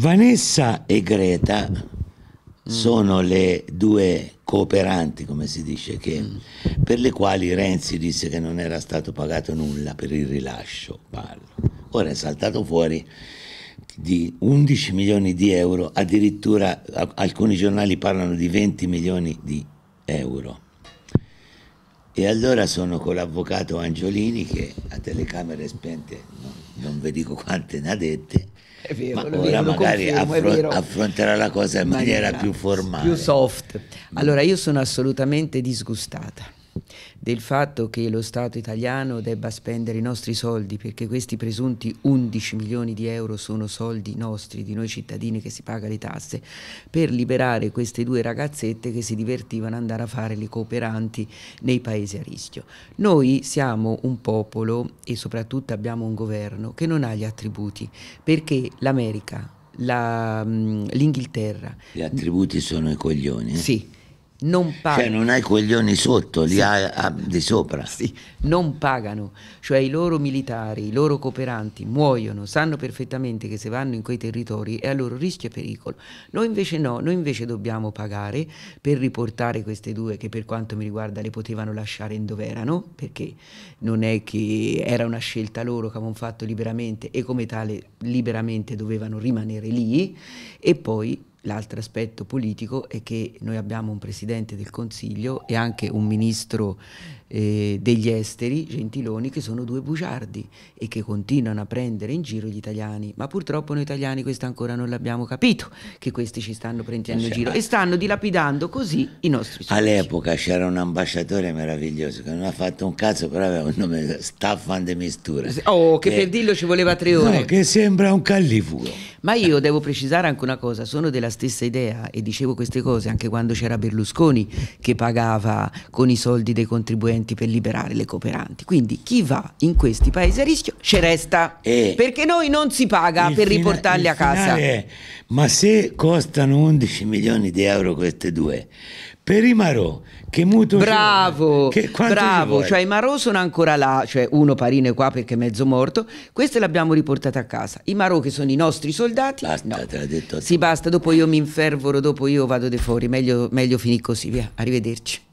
Vanessa e Greta mm. sono le due cooperanti, come si dice, che, mm. per le quali Renzi disse che non era stato pagato nulla per il rilascio. Parlo. Ora è saltato fuori di 11 milioni di euro, addirittura alcuni giornali parlano di 20 milioni di euro. E allora sono con l'avvocato Angiolini che a telecamere spente, non, non vi dico quante ne ha dette, è vero, Ma ora vero, magari confermo, affron affronterà la cosa in maniera, maniera più formale. Più soft. Mm. Allora io sono assolutamente disgustata del fatto che lo Stato italiano debba spendere i nostri soldi, perché questi presunti 11 milioni di euro sono soldi nostri, di noi cittadini che si paga le tasse, per liberare queste due ragazzette che si divertivano ad andare a fare le cooperanti nei paesi a rischio. Noi siamo un popolo e soprattutto abbiamo un governo che non ha gli attributi, perché l'America, l'Inghilterra... Gli attributi sono i coglioni? Eh? Sì non cioè, pagano. Cioè non hai coglioni sotto, li sì. hai a, di sopra. Sì, non pagano, cioè i loro militari, i loro cooperanti muoiono, sanno perfettamente che se vanno in quei territori è a loro rischio e pericolo. Noi invece no, noi invece dobbiamo pagare per riportare queste due che per quanto mi riguarda le potevano lasciare in dove erano, perché non è che era una scelta loro che avevano fatto liberamente e come tale liberamente dovevano rimanere lì e poi L'altro aspetto politico è che noi abbiamo un Presidente del Consiglio e anche un Ministro eh, degli esteri, Gentiloni, che sono due bugiardi e che continuano a prendere in giro gli italiani. Ma purtroppo noi italiani questo ancora non l'abbiamo capito, che questi ci stanno prendendo in giro e stanno dilapidando così i nostri cittadini. All'epoca c'era un ambasciatore meraviglioso che non ha fatto un cazzo, però aveva un nome Staffan de Mistura. Oh, che, che per dirlo ci voleva tre ore. No, che sembra un callifuro. Ma io devo precisare anche una cosa, sono della stessa idea e dicevo queste cose anche quando c'era Berlusconi che pagava con i soldi dei contribuenti strumenti per liberare le cooperanti. Quindi chi va in questi paesi a rischio ci resta, e perché noi non si paga per riportarli a casa. È, ma se costano 11 milioni di euro queste due, per i Marò che mutuo bravo che, bravo cioè i Marò sono ancora là cioè uno Parine qua perché è mezzo morto queste le abbiamo riportate a casa i Marò che sono i nostri soldati basta no. te l'ha detto sì basta dopo io mi infervoro dopo io vado di fuori meglio, meglio finire così via arrivederci